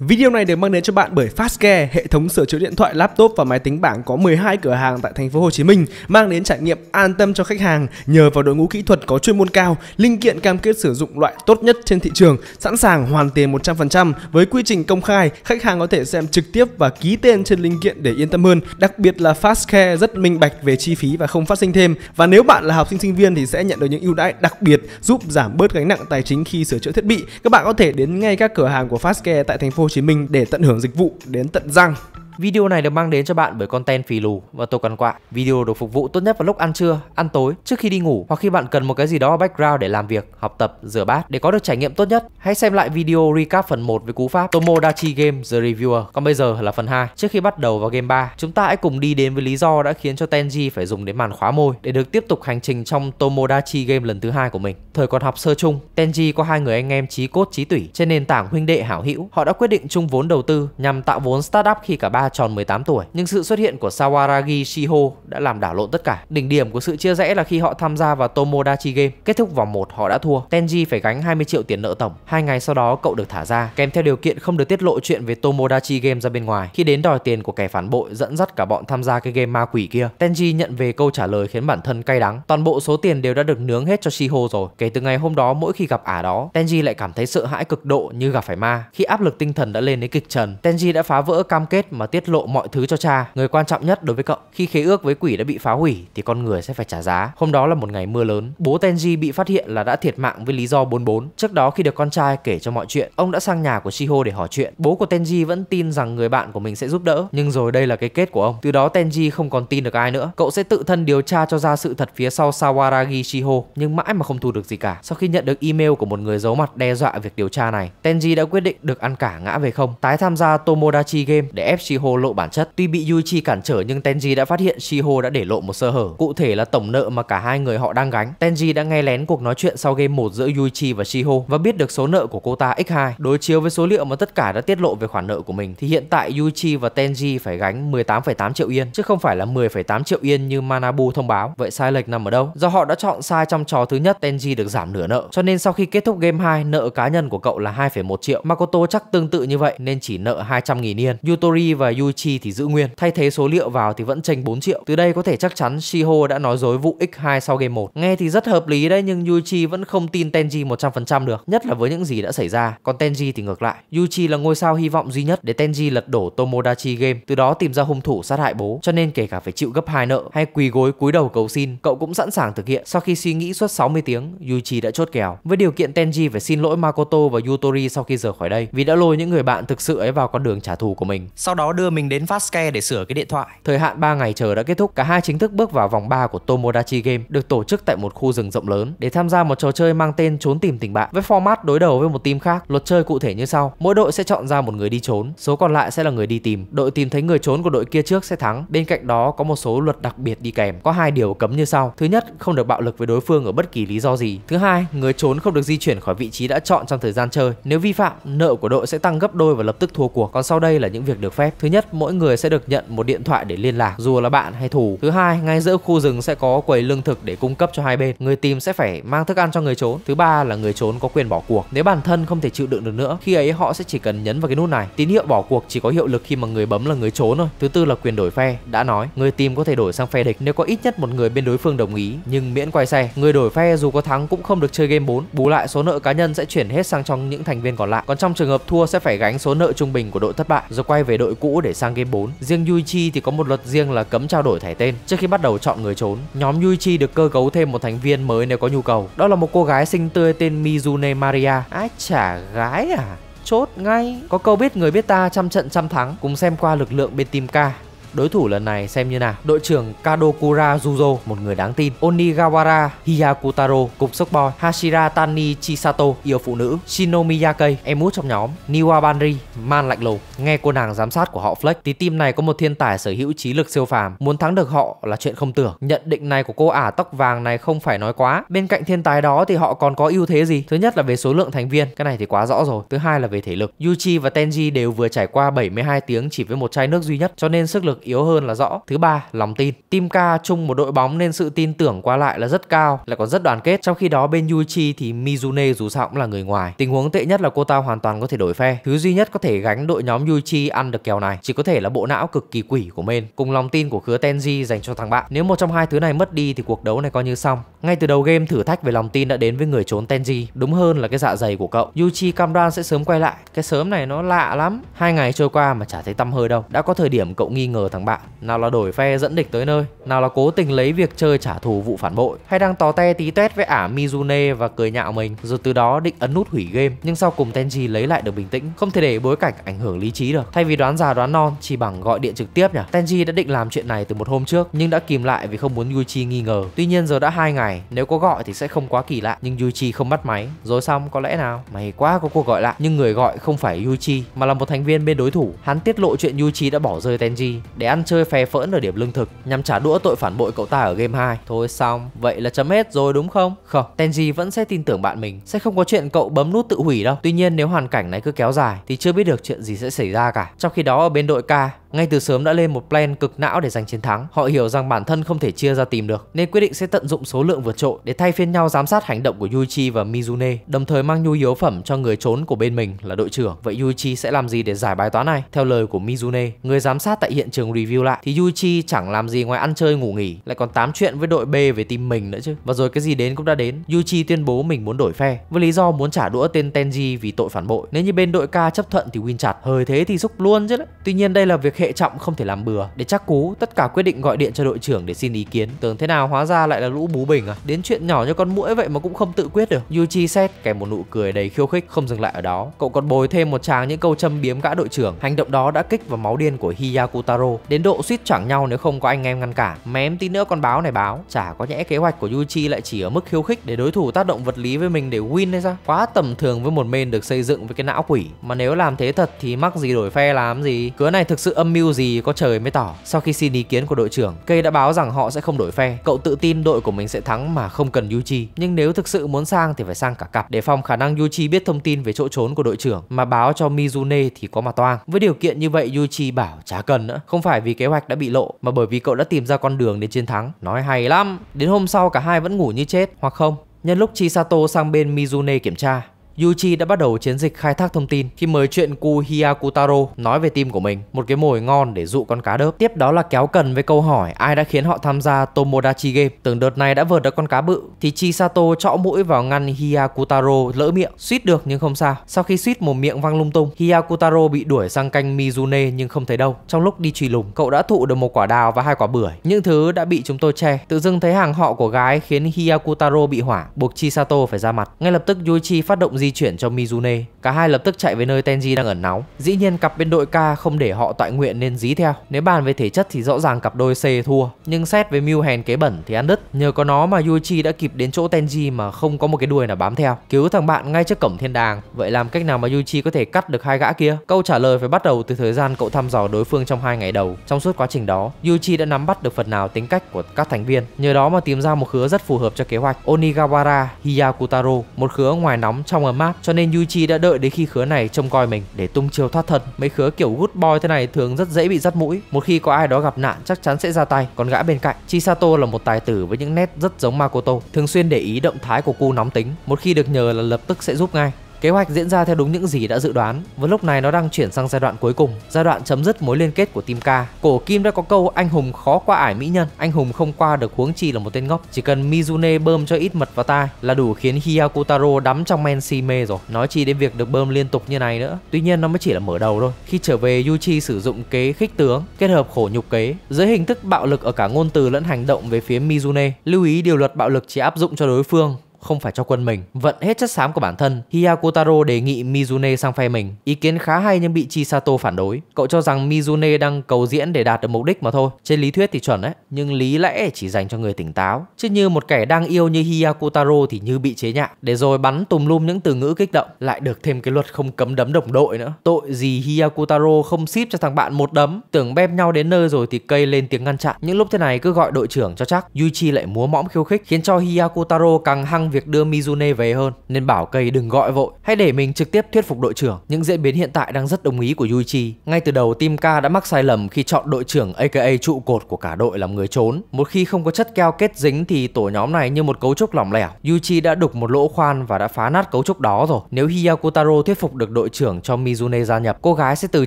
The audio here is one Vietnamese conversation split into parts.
Video này được mang đến cho bạn bởi Fastcare, hệ thống sửa chữa điện thoại, laptop và máy tính bảng có 12 cửa hàng tại thành phố Hồ Chí Minh, mang đến trải nghiệm an tâm cho khách hàng nhờ vào đội ngũ kỹ thuật có chuyên môn cao, linh kiện cam kết sử dụng loại tốt nhất trên thị trường, sẵn sàng hoàn tiền 100% với quy trình công khai, khách hàng có thể xem trực tiếp và ký tên trên linh kiện để yên tâm hơn. Đặc biệt là Fastcare rất minh bạch về chi phí và không phát sinh thêm. Và nếu bạn là học sinh sinh viên thì sẽ nhận được những ưu đãi đặc biệt giúp giảm bớt gánh nặng tài chính khi sửa chữa thiết bị. Các bạn có thể đến ngay các cửa hàng của Fastcare tại thành phố Chí Minh để tận hưởng dịch vụ đến tận răng Video này được mang đến cho bạn bởi content phì lù và tôi cần quạ. Video được phục vụ tốt nhất vào lúc ăn trưa, ăn tối, trước khi đi ngủ hoặc khi bạn cần một cái gì đó background để làm việc, học tập, rửa bát. Để có được trải nghiệm tốt nhất, hãy xem lại video recap phần 1 về cú pháp Tomodachi Game The Reviewer. Còn bây giờ là phần 2. Trước khi bắt đầu vào game 3, chúng ta hãy cùng đi đến với lý do đã khiến cho Tenji phải dùng đến màn khóa môi để được tiếp tục hành trình trong Tomodachi Game lần thứ hai của mình. Thời còn học sơ chung, Tenji có hai người anh em trí cốt trí tủy trên nền tảng huynh đệ hảo hữu. Họ đã quyết định chung vốn đầu tư nhằm tạo vốn startup khi cả ba đã tròn 18 tuổi. Nhưng sự xuất hiện của Sawaragi Shiho đã làm đảo lộn tất cả. Đỉnh điểm của sự chia rẽ là khi họ tham gia vào Tomodachi Game. Kết thúc vòng 1 họ đã thua. Tenji phải gánh 20 triệu tiền nợ tổng. Hai ngày sau đó cậu được thả ra, kèm theo điều kiện không được tiết lộ chuyện về Tomodachi Game ra bên ngoài. Khi đến đòi tiền của kẻ phản bội dẫn dắt cả bọn tham gia cái game ma quỷ kia, Tenji nhận về câu trả lời khiến bản thân cay đắng. Toàn bộ số tiền đều đã được nướng hết cho Shiho rồi. Kể từ ngày hôm đó mỗi khi gặp ả đó, Tenji lại cảm thấy sợ hãi cực độ như gặp phải ma. Khi áp lực tinh thần đã lên đến kịch trần, Tenji đã phá vỡ cam kết mà tiếp tiết lộ mọi thứ cho cha, người quan trọng nhất đối với cậu. Khi khế ước với quỷ đã bị phá hủy thì con người sẽ phải trả giá. Hôm đó là một ngày mưa lớn, bố Tenji bị phát hiện là đã thiệt mạng với lý do 44. Trước đó khi được con trai kể cho mọi chuyện, ông đã sang nhà của Shiho để hỏi chuyện. Bố của Tenji vẫn tin rằng người bạn của mình sẽ giúp đỡ, nhưng rồi đây là cái kết của ông. Từ đó Tenji không còn tin được ai nữa. Cậu sẽ tự thân điều tra cho ra sự thật phía sau Sawaragi Shiho, nhưng mãi mà không thu được gì cả. Sau khi nhận được email của một người giấu mặt đe dọa việc điều tra này, Tenji đã quyết định được ăn cả ngã về không, tái tham gia Tomodachi Game để ép Shiho Shiho lộ bản chất. Tuy bị Yuichi cản trở nhưng Tenji đã phát hiện Shiho đã để lộ một sơ hở, cụ thể là tổng nợ mà cả hai người họ đang gánh. Tenji đã nghe lén cuộc nói chuyện sau game 1 giữa Yuichi và Shiho và biết được số nợ của cô ta x2. Đối chiếu với số liệu mà tất cả đã tiết lộ về khoản nợ của mình thì hiện tại Yuichi và Tenji phải gánh 18,8 triệu yên chứ không phải là 10,8 triệu yên như Manabu thông báo. Vậy sai lệch nằm ở đâu? Do họ đã chọn sai trong trò thứ nhất, Tenji được giảm nửa nợ. Cho nên sau khi kết thúc game 2, nợ cá nhân của cậu là 2,1 triệu. Makoto chắc tương tự như vậy nên chỉ nợ 200.000 yên. Yutori và Yuichi thì giữ nguyên. Thay thế số liệu vào thì vẫn chênh 4 triệu. Từ đây có thể chắc chắn Shiho đã nói dối vụ X2 sau game 1. Nghe thì rất hợp lý đấy nhưng Yuichi vẫn không tin Tenji 100% được, nhất là với những gì đã xảy ra. Còn Tenji thì ngược lại. Yuichi là ngôi sao hy vọng duy nhất để Tenji lật đổ Tomodachi Game, từ đó tìm ra hung thủ sát hại bố. Cho nên kể cả phải chịu gấp hai nợ hay quỳ gối cúi đầu cầu xin, cậu cũng sẵn sàng thực hiện. Sau khi suy nghĩ suốt 60 tiếng, Yuichi đã chốt kèo với điều kiện Tenji phải xin lỗi Makoto và Yutori sau khi rời khỏi đây vì đã lôi những người bạn thực sự ấy vào con đường trả thù của mình. Sau đó đưa đưa mình đến Fastcare để sửa cái điện thoại. Thời hạn 3 ngày chờ đã kết thúc, cả hai chính thức bước vào vòng 3 của Tomodachi Game được tổ chức tại một khu rừng rộng lớn để tham gia một trò chơi mang tên trốn tìm tình bạn với format đối đầu với một team khác. Luật chơi cụ thể như sau: mỗi đội sẽ chọn ra một người đi trốn, số còn lại sẽ là người đi tìm. Đội tìm thấy người trốn của đội kia trước sẽ thắng. Bên cạnh đó có một số luật đặc biệt đi kèm. Có hai điều cấm như sau: thứ nhất, không được bạo lực với đối phương ở bất kỳ lý do gì. Thứ hai, người trốn không được di chuyển khỏi vị trí đã chọn trong thời gian chơi. Nếu vi phạm, nợ của đội sẽ tăng gấp đôi và lập tức thua cuộc. Còn sau đây là những việc được phép. Thứ nhất nhất, mỗi người sẽ được nhận một điện thoại để liên lạc, dù là bạn hay thù. Thứ hai, ngay giữa khu rừng sẽ có quầy lương thực để cung cấp cho hai bên. Người tìm sẽ phải mang thức ăn cho người trốn. Thứ ba là người trốn có quyền bỏ cuộc. Nếu bản thân không thể chịu đựng được nữa, khi ấy họ sẽ chỉ cần nhấn vào cái nút này. Tín hiệu bỏ cuộc chỉ có hiệu lực khi mà người bấm là người trốn thôi. Thứ tư là quyền đổi phe. Đã nói, người tìm có thể đổi sang phe địch nếu có ít nhất một người bên đối phương đồng ý, nhưng miễn quay xe. Người đổi phe dù có thắng cũng không được chơi game 4. Bù lại số nợ cá nhân sẽ chuyển hết sang cho những thành viên còn lại. Còn trong trường hợp thua sẽ phải gánh số nợ trung bình của đội thất bại rồi quay về đội cũ để sang game 4. Riêng Yuichi thì có một luật riêng là cấm trao đổi thẻ tên trước khi bắt đầu chọn người trốn. Nhóm Yuichi được cơ cấu thêm một thành viên mới nếu có nhu cầu. Đó là một cô gái xinh tươi tên Mizune Maria. Ái chả gái à? chốt ngay. Có câu biết người biết ta trăm trận trăm thắng, cùng xem qua lực lượng bên team K. Đối thủ lần này xem như nào. Đội trưởng Kadokura Juzo, một người đáng tin, Onigawara Hiyakutaro, cục Sốc Boy, Hashira Tani Chisato, yêu phụ nữ, Shinomiyake, em út trong nhóm, Niwabanri, Man lạnh lùng. Nghe cô nàng giám sát của họ flex tí team này có một thiên tài sở hữu trí lực siêu phàm, muốn thắng được họ là chuyện không tưởng. Nhận định này của cô ả tóc vàng này không phải nói quá. Bên cạnh thiên tài đó thì họ còn có ưu thế gì? Thứ nhất là về số lượng thành viên, cái này thì quá rõ rồi. Thứ hai là về thể lực. Yuchi và Tenji đều vừa trải qua 72 tiếng chỉ với một chai nước duy nhất, cho nên sức lực yếu hơn là rõ. Thứ ba, lòng tin. Team K chung một đội bóng nên sự tin tưởng qua lại là rất cao, lại còn rất đoàn kết. Trong khi đó bên Yuichi thì Mizune dù sao cũng là người ngoài. Tình huống tệ nhất là cô ta hoàn toàn có thể đổi phe. Thứ duy nhất có thể gánh đội nhóm Yuichi ăn được kèo này chỉ có thể là bộ não cực kỳ quỷ của Men cùng lòng tin của khứa Tenji dành cho thằng bạn. Nếu một trong hai thứ này mất đi thì cuộc đấu này coi như xong. Ngay từ đầu game thử thách về lòng tin đã đến với người trốn Tenji, đúng hơn là cái dạ dày của cậu. Yuichi Kamran sẽ sớm quay lại. Cái sớm này nó lạ lắm. Hai ngày trôi qua mà chả thấy tâm hơi đâu. Đã có thời điểm cậu nghi ngờ thằng bạn Nào là đổi phe dẫn địch tới nơi Nào là cố tình lấy việc chơi trả thù vụ phản bội Hay đang tò te tí tét với ả Mizune và cười nhạo mình Rồi từ đó định ấn nút hủy game Nhưng sau cùng Tenji lấy lại được bình tĩnh Không thể để bối cảnh ảnh hưởng lý trí được Thay vì đoán già đoán non chỉ bằng gọi điện trực tiếp nhỉ Tenji đã định làm chuyện này từ một hôm trước Nhưng đã kìm lại vì không muốn Yuichi nghi ngờ Tuy nhiên giờ đã hai ngày Nếu có gọi thì sẽ không quá kỳ lạ Nhưng Yuichi không bắt máy Rồi xong có lẽ nào Mày quá có cuộc gọi lạ Nhưng người gọi không phải Yuichi Mà là một thành viên bên đối thủ Hắn tiết lộ chuyện Yuichi đã bỏ rơi Tenji để ăn chơi phè phỡn ở điểm lương thực nhằm trả đũa tội phản bội cậu ta ở game 2. Thôi xong, vậy là chấm hết rồi đúng không? Không, Tenji vẫn sẽ tin tưởng bạn mình, sẽ không có chuyện cậu bấm nút tự hủy đâu. Tuy nhiên nếu hoàn cảnh này cứ kéo dài thì chưa biết được chuyện gì sẽ xảy ra cả. Trong khi đó ở bên đội K, ngay từ sớm đã lên một plan cực não để giành chiến thắng. Họ hiểu rằng bản thân không thể chia ra tìm được nên quyết định sẽ tận dụng số lượng vượt trội để thay phiên nhau giám sát hành động của Yuichi và Mizune, đồng thời mang nhu yếu phẩm cho người trốn của bên mình là đội trưởng. Vậy Yuichi sẽ làm gì để giải bài toán này? Theo lời của Mizune, người giám sát tại hiện trường review lại thì Yuichi chẳng làm gì ngoài ăn chơi ngủ nghỉ, lại còn tám chuyện với đội B về team mình nữa chứ. Và rồi cái gì đến cũng đã đến. Yuichi tuyên bố mình muốn đổi phe với lý do muốn trả đũa tên Tenji vì tội phản bội. Nếu như bên đội K chấp thuận thì win chặt. Hơi thế thì xúc luôn chứ đấy. Tuy nhiên đây là việc việc hệ trọng không thể làm bừa. Để chắc cú, tất cả quyết định gọi điện cho đội trưởng để xin ý kiến. Tưởng thế nào hóa ra lại là lũ bú bình à. Đến chuyện nhỏ như con mũi vậy mà cũng không tự quyết được. Yuji xét kèm một nụ cười đầy khiêu khích không dừng lại ở đó. Cậu còn bồi thêm một tràng những câu châm biếm gã đội trưởng. Hành động đó đã kích vào máu điên của Hiyakutaro đến độ suýt chẳng nhau nếu không có anh em ngăn cản. Mém tí nữa con báo này báo, chả có nhẽ kế hoạch của Yuji lại chỉ ở mức khiêu khích để đối thủ tác động vật lý với mình để win hay sao? Quá tầm thường với một main được xây dựng với cái não quỷ. Mà nếu làm thế thật thì mắc gì đổi phe làm gì. Cứa này thực sự âm âm mưu gì có trời mới tỏ. Sau khi xin ý kiến của đội trưởng, Cây đã báo rằng họ sẽ không đổi phe. Cậu tự tin đội của mình sẽ thắng mà không cần Yuji. Nhưng nếu thực sự muốn sang thì phải sang cả cặp để phòng khả năng Yuji biết thông tin về chỗ trốn của đội trưởng mà báo cho Mizune thì có mà toang. Với điều kiện như vậy Yuji bảo chả cần nữa, không phải vì kế hoạch đã bị lộ mà bởi vì cậu đã tìm ra con đường đến chiến thắng. Nói hay lắm. Đến hôm sau cả hai vẫn ngủ như chết hoặc không. Nhân lúc Chisato sang bên Mizune kiểm tra, Yuichi đã bắt đầu chiến dịch khai thác thông tin khi mời chuyện cu Hyakutaro nói về team của mình, một cái mồi ngon để dụ con cá đớp. Tiếp đó là kéo cần với câu hỏi ai đã khiến họ tham gia Tomodachi Game. Tưởng đợt này đã vượt được con cá bự thì Chisato chọ mũi vào ngăn Hyakutaro lỡ miệng, suýt được nhưng không sao. Sau khi suýt một miệng văng lung tung, Hyakutaro bị đuổi sang canh Mizune nhưng không thấy đâu. Trong lúc đi truy lùng, cậu đã thụ được một quả đào và hai quả bưởi. Những thứ đã bị chúng tôi che. Tự dưng thấy hàng họ của gái khiến Hyakutaro bị hỏa, buộc Chisato phải ra mặt. Ngay lập tức Yuichi phát động gì di chuyển cho Mizune. Cả hai lập tức chạy về nơi Tenji đang ẩn náu. Dĩ nhiên cặp bên đội K không để họ tọa nguyện nên dí theo. Nếu bàn về thể chất thì rõ ràng cặp đôi C thua, nhưng xét về Miu hèn kế bẩn thì ăn đứt. Nhờ có nó mà Yuichi đã kịp đến chỗ Tenji mà không có một cái đuôi nào bám theo. Cứu thằng bạn ngay trước cổng thiên đàng. Vậy làm cách nào mà Yuichi có thể cắt được hai gã kia? Câu trả lời phải bắt đầu từ thời gian cậu thăm dò đối phương trong hai ngày đầu. Trong suốt quá trình đó, Yuichi đã nắm bắt được phần nào tính cách của các thành viên. Nhờ đó mà tìm ra một khứa rất phù hợp cho kế hoạch Onigawara Hiyakutaro, một khứa ngoài nóng trong ấm map cho nên Yuichi đã đợi đến khi khứa này trông coi mình để tung chiêu thoát thân. Mấy khứa kiểu good boy thế này thường rất dễ bị dắt mũi, một khi có ai đó gặp nạn chắc chắn sẽ ra tay. Còn gã bên cạnh, Chisato là một tài tử với những nét rất giống Makoto, thường xuyên để ý động thái của cô nóng tính, một khi được nhờ là lập tức sẽ giúp ngay. Kế hoạch diễn ra theo đúng những gì đã dự đoán và lúc này nó đang chuyển sang giai đoạn cuối cùng, giai đoạn chấm dứt mối liên kết của Team K. Cổ Kim đã có câu anh hùng khó qua ải mỹ nhân, anh hùng không qua được huống chi là một tên ngốc. Chỉ cần Mizune bơm cho ít mật vào tai là đủ khiến Hyakutaro đắm trong men si mê rồi. Nói chi đến việc được bơm liên tục như này nữa. Tuy nhiên nó mới chỉ là mở đầu thôi. Khi trở về Yuchi sử dụng kế khích tướng kết hợp khổ nhục kế dưới hình thức bạo lực ở cả ngôn từ lẫn hành động về phía Mizune. Lưu ý điều luật bạo lực chỉ áp dụng cho đối phương không phải cho quân mình, vận hết chất xám của bản thân. Hyakutaro đề nghị Mizune sang phe mình. Ý kiến khá hay nhưng bị Chisato phản đối. Cậu cho rằng Mizune đang cầu diễn để đạt được mục đích mà thôi. Trên lý thuyết thì chuẩn đấy, nhưng lý lẽ chỉ dành cho người tỉnh táo. Chứ như một kẻ đang yêu như Hyakutaro thì như bị chế nhạo, để rồi bắn tùm lum những từ ngữ kích động, lại được thêm cái luật không cấm đấm đồng đội nữa. Tội gì Hyakutaro không ship cho thằng bạn một đấm, tưởng bem nhau đến nơi rồi thì cây lên tiếng ngăn chặn. Những lúc thế này cứ gọi đội trưởng cho chắc, Yuichi lại múa mõm khiêu khích khiến cho Hyakutaro càng hăng việc đưa Mizune về hơn nên bảo Cây đừng gọi vội, hãy để mình trực tiếp thuyết phục đội trưởng. Những diễn biến hiện tại đang rất đồng ý của Yuichi. Ngay từ đầu team K đã mắc sai lầm khi chọn đội trưởng aka trụ cột của cả đội làm người trốn. Một khi không có chất keo kết dính thì tổ nhóm này như một cấu trúc lỏng lẻo. Yuichi đã đục một lỗ khoan và đã phá nát cấu trúc đó rồi. Nếu Hiyakutaro thuyết phục được đội trưởng cho Mizune gia nhập, cô gái sẽ từ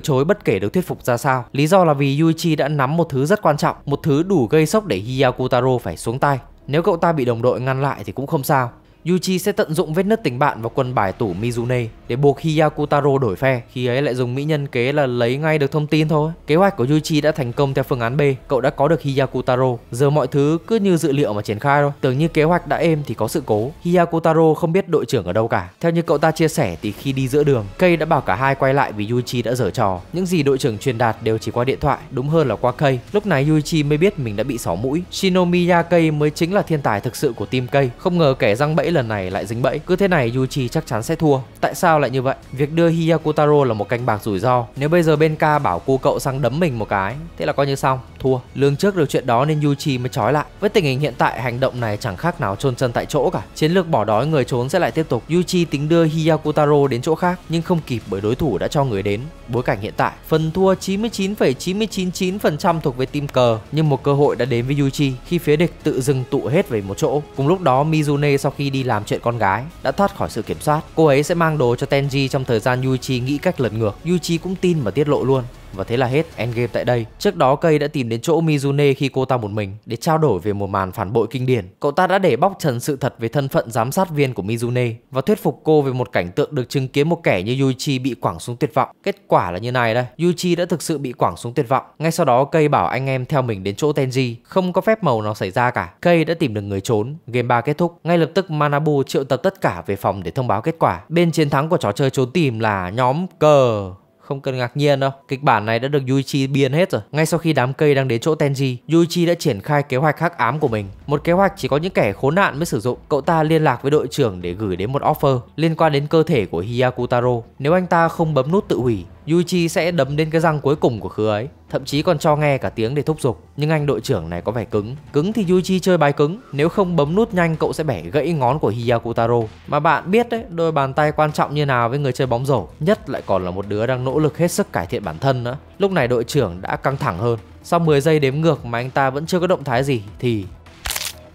chối bất kể được thuyết phục ra sao. Lý do là vì Yuichi đã nắm một thứ rất quan trọng, một thứ đủ gây sốc để Hiyakutaro phải xuống tay. Nếu cậu ta bị đồng đội ngăn lại thì cũng không sao Yuchi sẽ tận dụng vết nứt tình bạn và quân bài tủ Mizune để buộc Hiyakutaro đổi phe, khi ấy lại dùng mỹ nhân kế là lấy ngay được thông tin thôi. Kế hoạch của Yuchi đã thành công theo phương án B, cậu đã có được Hiyakutaro, giờ mọi thứ cứ như dự liệu mà triển khai thôi. Tưởng như kế hoạch đã êm thì có sự cố, Hiyakutaro không biết đội trưởng ở đâu cả. Theo như cậu ta chia sẻ thì khi đi giữa đường, Kei đã bảo cả hai quay lại vì Yuchi đã dở trò. Những gì đội trưởng truyền đạt đều chỉ qua điện thoại, đúng hơn là qua Kei. Lúc này Yuchi mới biết mình đã bị sỏ mũi. Shinomiya Kei mới chính là thiên tài thực sự của team Kei, không ngờ kẻ răng bẫy lần này lại dính bẫy. Cứ thế này Yuchi chắc chắn sẽ thua. Tại sao lại như vậy? Việc đưa Hiyakutaro là một canh bạc rủi ro. Nếu bây giờ bên K bảo cô cậu sang đấm mình một cái, thế là coi như xong, thua. Lương trước được chuyện đó nên Yuchi mới trói lại. Với tình hình hiện tại, hành động này chẳng khác nào chôn chân tại chỗ cả. Chiến lược bỏ đói người trốn sẽ lại tiếp tục. Yuchi tính đưa Hiyakutaro đến chỗ khác nhưng không kịp bởi đối thủ đã cho người đến. Bối cảnh hiện tại, phần thua 99,999% thuộc về team cờ nhưng một cơ hội đã đến với Yuchi khi phía địch tự dừng tụ hết về một chỗ. Cùng lúc đó Mizune sau khi đi đi làm chuyện con gái đã thoát khỏi sự kiểm soát. Cô ấy sẽ mang đồ cho Tenji trong thời gian Yuichi nghĩ cách lật ngược. Yuichi cũng tin và tiết lộ luôn. Và thế là hết Endgame tại đây. Trước đó Cây đã tìm đến chỗ Mizune khi cô ta một mình để trao đổi về một màn phản bội kinh điển. Cậu ta đã để bóc trần sự thật về thân phận giám sát viên của Mizune và thuyết phục cô về một cảnh tượng được chứng kiến một kẻ như Yuichi bị quẳng xuống tuyệt vọng. Kết quả là như này đây, Yuichi đã thực sự bị quẳng xuống tuyệt vọng. Ngay sau đó Cây bảo anh em theo mình đến chỗ Tenji, không có phép màu nào xảy ra cả. Cây đã tìm được người trốn, game 3 kết thúc. Ngay lập tức Manabu triệu tập tất cả về phòng để thông báo kết quả. Bên chiến thắng của trò chơi trốn tìm là nhóm cờ không cần ngạc nhiên đâu. Kịch bản này đã được Yuichi biên hết rồi. Ngay sau khi đám cây đang đến chỗ Tenji, Yuichi đã triển khai kế hoạch khắc ám của mình. Một kế hoạch chỉ có những kẻ khốn nạn mới sử dụng. Cậu ta liên lạc với đội trưởng để gửi đến một offer liên quan đến cơ thể của Hiyakutaro. Nếu anh ta không bấm nút tự hủy, Yuichi sẽ đấm đến cái răng cuối cùng của khứa ấy, thậm chí còn cho nghe cả tiếng để thúc giục. Nhưng anh đội trưởng này có vẻ cứng. Cứng thì Yuichi chơi bài cứng, nếu không bấm nút nhanh cậu sẽ bẻ gãy ngón của Hiyakutaro. Mà bạn biết đấy, đôi bàn tay quan trọng như nào với người chơi bóng rổ, nhất lại còn là một đứa đang nỗ lực hết sức cải thiện bản thân nữa. Lúc này đội trưởng đã căng thẳng hơn. Sau 10 giây đếm ngược mà anh ta vẫn chưa có động thái gì thì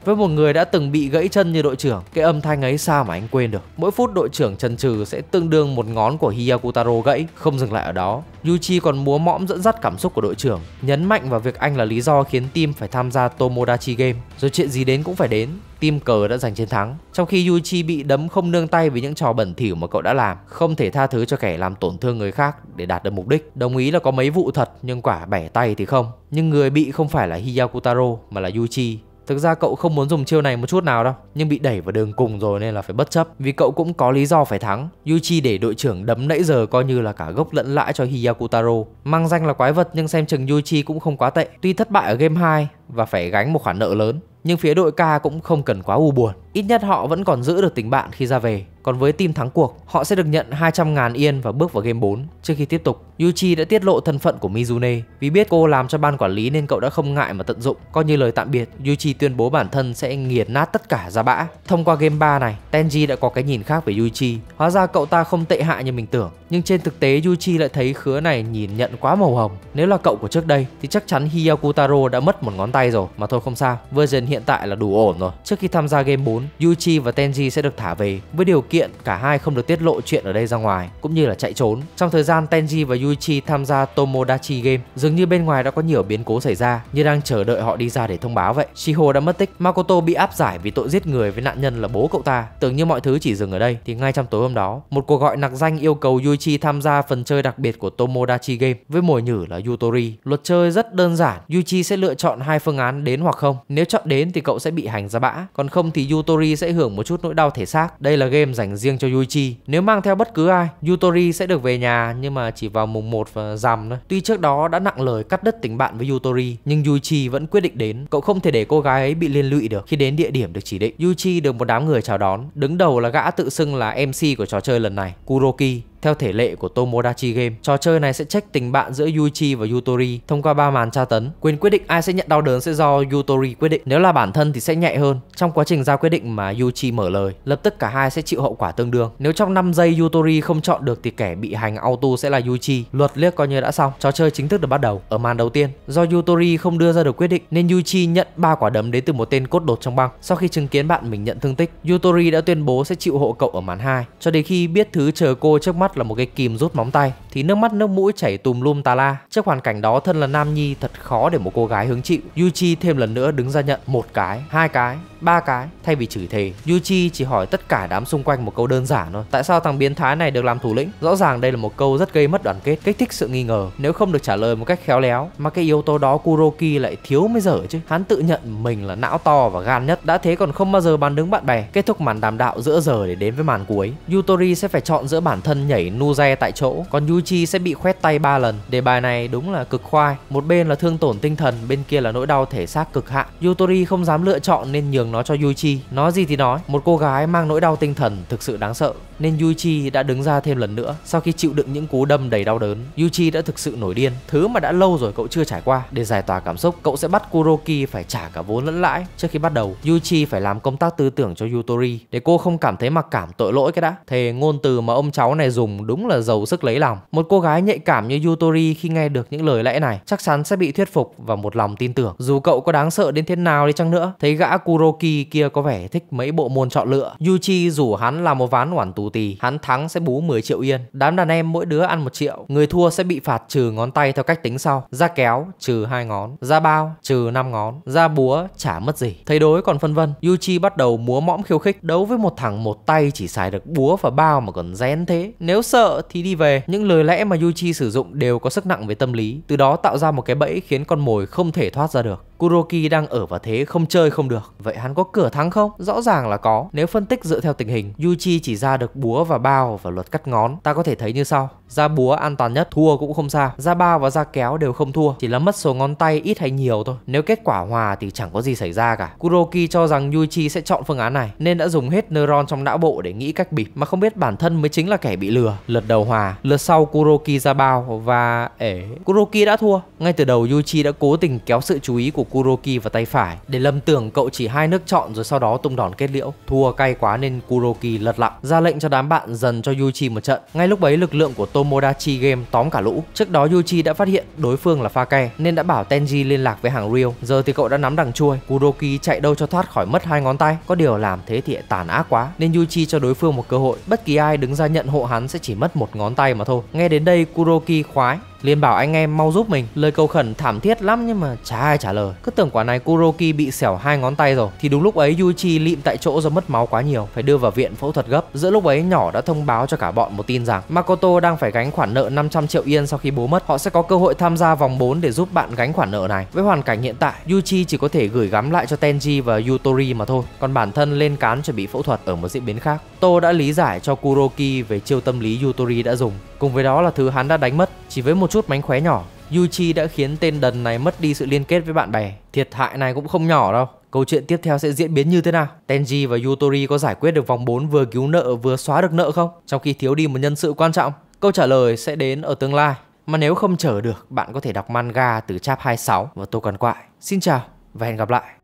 với một người đã từng bị gãy chân như đội trưởng, cái âm thanh ấy sao mà anh quên được. Mỗi phút đội trưởng trần trừ sẽ tương đương một ngón của Hiyakutaro gãy, không dừng lại ở đó. Yuchi còn múa mõm dẫn dắt cảm xúc của đội trưởng, nhấn mạnh vào việc anh là lý do khiến team phải tham gia Tomodachi Game. Rồi chuyện gì đến cũng phải đến, team cờ đã giành chiến thắng. Trong khi Yuchi bị đấm không nương tay với những trò bẩn thỉu mà cậu đã làm, không thể tha thứ cho kẻ làm tổn thương người khác để đạt được mục đích. Đồng ý là có mấy vụ thật nhưng quả bẻ tay thì không. Nhưng người bị không phải là Hiyakutaro mà là Yuchi. Thực ra cậu không muốn dùng chiêu này một chút nào đâu Nhưng bị đẩy vào đường cùng rồi nên là phải bất chấp Vì cậu cũng có lý do phải thắng yuichi để đội trưởng đấm nãy giờ coi như là cả gốc lẫn lãi cho Hiyakutaro Mang danh là quái vật nhưng xem chừng yuichi cũng không quá tệ Tuy thất bại ở game 2 và phải gánh một khoản nợ lớn nhưng phía đội ca cũng không cần quá u buồn, ít nhất họ vẫn còn giữ được tình bạn khi ra về. Còn với team thắng cuộc, họ sẽ được nhận 200.000 yên và bước vào game 4. Trước khi tiếp tục, Yuchi đã tiết lộ thân phận của Mizune. Vì biết cô làm cho ban quản lý nên cậu đã không ngại mà tận dụng. Coi như lời tạm biệt, Yuchi tuyên bố bản thân sẽ nghiền nát tất cả ra bã. Thông qua game 3 này, Tenji đã có cái nhìn khác về Yuchi. Hóa ra cậu ta không tệ hại như mình tưởng. Nhưng trên thực tế Yuchi lại thấy khứa này nhìn nhận quá màu hồng. Nếu là cậu của trước đây thì chắc chắn Hiyakutaro đã mất một ngón tay rồi. Mà thôi không sao, version hiện hiện tại là đủ ổn rồi. Trước khi tham gia game 4, Yuichi và Tenji sẽ được thả về với điều kiện cả hai không được tiết lộ chuyện ở đây ra ngoài cũng như là chạy trốn. Trong thời gian Tenji và Yuichi tham gia Tomodachi Game, dường như bên ngoài đã có nhiều biến cố xảy ra như đang chờ đợi họ đi ra để thông báo vậy. Shiho đã mất tích, Makoto bị áp giải vì tội giết người với nạn nhân là bố cậu ta. Tưởng như mọi thứ chỉ dừng ở đây thì ngay trong tối hôm đó, một cuộc gọi nặc danh yêu cầu Yuichi tham gia phần chơi đặc biệt của Tomodachi Game với mồi nhử là Yutori. Luật chơi rất đơn giản, Yuichi sẽ lựa chọn hai phương án đến hoặc không. Nếu chọn đến đến thì cậu sẽ bị hành ra bã, còn không thì Yutori sẽ hưởng một chút nỗi đau thể xác. Đây là game dành riêng cho Yuichi. Nếu mang theo bất cứ ai, Yutori sẽ được về nhà nhưng mà chỉ vào mùng 1 và rằm thôi. Tuy trước đó đã nặng lời cắt đứt tình bạn với Yutori, nhưng Yuichi vẫn quyết định đến. Cậu không thể để cô gái ấy bị liên lụy được. Khi đến địa điểm được chỉ định, Yuichi được một đám người chào đón. Đứng đầu là gã tự xưng là MC của trò chơi lần này, Kuroki. Theo thể lệ của Tomodachi Game, trò chơi này sẽ check tình bạn giữa Yuichi và Yutori thông qua ba màn tra tấn. Quyền quyết định ai sẽ nhận đau đớn sẽ do Yutori quyết định. Nếu là bản thân thì sẽ nhẹ hơn. Trong quá trình ra quyết định mà Yuichi mở lời, lập tức cả hai sẽ chịu hậu quả tương đương. Nếu trong 5 giây Yutori không chọn được thì kẻ bị hành auto sẽ là Yuichi. Luật liếc coi như đã xong. Trò chơi chính thức được bắt đầu. Ở màn đầu tiên, do Yutori không đưa ra được quyết định nên Yuichi nhận ba quả đấm đến từ một tên cốt đột trong băng. Sau khi chứng kiến bạn mình nhận thương tích, Yutori đã tuyên bố sẽ chịu hộ cậu ở màn 2 cho đến khi biết thứ chờ cô trước mắt là một cái kìm rút móng tay thì nước mắt nước mũi chảy tùm lum tà la. Trước hoàn cảnh đó thân là nam nhi thật khó để một cô gái hứng chịu. Yuchi thêm lần nữa đứng ra nhận một cái, hai cái ba cái thay vì chửi thề yuchi chỉ hỏi tất cả đám xung quanh một câu đơn giản thôi tại sao thằng biến thái này được làm thủ lĩnh rõ ràng đây là một câu rất gây mất đoàn kết kích thích sự nghi ngờ nếu không được trả lời một cách khéo léo mà cái yếu tố đó kuroki lại thiếu mới dở chứ hắn tự nhận mình là não to và gan nhất đã thế còn không bao giờ bàn đứng bạn bè kết thúc màn đàm đạo giữa giờ để đến với màn cuối yutori sẽ phải chọn giữa bản thân nhảy nuze tại chỗ còn yuchi sẽ bị khoét tay ba lần đề bài này đúng là cực khoai một bên là thương tổn tinh thần bên kia là nỗi đau thể xác cực hạn yutori không dám lựa chọn nên nhường nó cho Yuichi Nói gì thì nói Một cô gái mang nỗi đau tinh thần thực sự đáng sợ nên Yuichi đã đứng ra thêm lần nữa. Sau khi chịu đựng những cú đâm đầy đau đớn, Yuichi đã thực sự nổi điên, thứ mà đã lâu rồi cậu chưa trải qua. Để giải tỏa cảm xúc, cậu sẽ bắt Kuroki phải trả cả vốn lẫn lãi. Trước khi bắt đầu, Yuichi phải làm công tác tư tưởng cho Yutori để cô không cảm thấy mặc cảm tội lỗi cái đã. Thề ngôn từ mà ông cháu này dùng đúng là giàu sức lấy lòng. Một cô gái nhạy cảm như Yutori khi nghe được những lời lẽ này chắc chắn sẽ bị thuyết phục và một lòng tin tưởng. Dù cậu có đáng sợ đến thế nào đi chăng nữa, thấy gã Kuroki kia có vẻ thích mấy bộ môn chọn lựa, Yuichi rủ hắn làm một ván hoàn tú tì, hắn thắng sẽ bú 10 triệu yên. Đám đàn em mỗi đứa ăn một triệu, người thua sẽ bị phạt trừ ngón tay theo cách tính sau. Ra kéo trừ hai ngón, ra bao trừ năm ngón, ra búa chả mất gì. Thấy đối còn phân vân, Yuchi bắt đầu múa mõm khiêu khích, đấu với một thằng một tay chỉ xài được búa và bao mà còn rén thế. Nếu sợ thì đi về. Những lời lẽ mà Yuchi sử dụng đều có sức nặng về tâm lý, từ đó tạo ra một cái bẫy khiến con mồi không thể thoát ra được. Kuroki đang ở vào thế không chơi không được Vậy hắn có cửa thắng không? Rõ ràng là có Nếu phân tích dựa theo tình hình Yuchi chỉ ra được búa và bao và luật cắt ngón ta có thể thấy như sau ra búa an toàn nhất thua cũng không sao ra bao và ra kéo đều không thua chỉ là mất số ngón tay ít hay nhiều thôi nếu kết quả hòa thì chẳng có gì xảy ra cả kuroki cho rằng yuichi sẽ chọn phương án này nên đã dùng hết neuron trong não bộ để nghĩ cách bịp mà không biết bản thân mới chính là kẻ bị lừa lượt đầu hòa lượt sau kuroki ra bao và ể kuroki đã thua ngay từ đầu yuichi đã cố tình kéo sự chú ý của kuroki vào tay phải để lầm tưởng cậu chỉ hai nước chọn rồi sau đó tung đòn kết liễu thua cay quá nên kuroki lật lặng ra lệnh cho cho đám bạn dần cho Yuichi một trận. Ngay lúc ấy lực lượng của Tomodachi Game tóm cả lũ. Trước đó Yuichi đã phát hiện đối phương là Fake nên đã bảo Tenji liên lạc với hàng real. Giờ thì cậu đã nắm đằng chuôi, Kuroki chạy đâu cho thoát khỏi mất hai ngón tay. Có điều làm thế thì tàn ác quá nên Yuichi cho đối phương một cơ hội. Bất kỳ ai đứng ra nhận hộ hắn sẽ chỉ mất một ngón tay mà thôi. Nghe đến đây Kuroki khoái, Liên bảo anh em mau giúp mình Lời cầu khẩn thảm thiết lắm nhưng mà chả ai trả lời Cứ tưởng quả này Kuroki bị xẻo hai ngón tay rồi Thì đúng lúc ấy Yuichi lịm tại chỗ do mất máu quá nhiều Phải đưa vào viện phẫu thuật gấp Giữa lúc ấy nhỏ đã thông báo cho cả bọn một tin rằng Makoto đang phải gánh khoản nợ 500 triệu yên sau khi bố mất Họ sẽ có cơ hội tham gia vòng 4 để giúp bạn gánh khoản nợ này Với hoàn cảnh hiện tại Yuichi chỉ có thể gửi gắm lại cho Tenji và Yutori mà thôi Còn bản thân lên cán chuẩn bị phẫu thuật ở một diễn biến khác Tô đã lý giải cho Kuroki về chiêu tâm lý Yutori đã dùng Cùng với đó là thứ hắn đã đánh mất Chỉ với một chút mánh khóe nhỏ, Yuchi đã khiến tên đần này mất đi sự liên kết với bạn bè. Thiệt hại này cũng không nhỏ đâu. Câu chuyện tiếp theo sẽ diễn biến như thế nào? Tenji và Yutori có giải quyết được vòng 4 vừa cứu nợ vừa xóa được nợ không? Trong khi thiếu đi một nhân sự quan trọng? Câu trả lời sẽ đến ở tương lai. Mà nếu không chờ được, bạn có thể đọc manga từ chap 26 và Tô Cần Quại. Xin chào và hẹn gặp lại.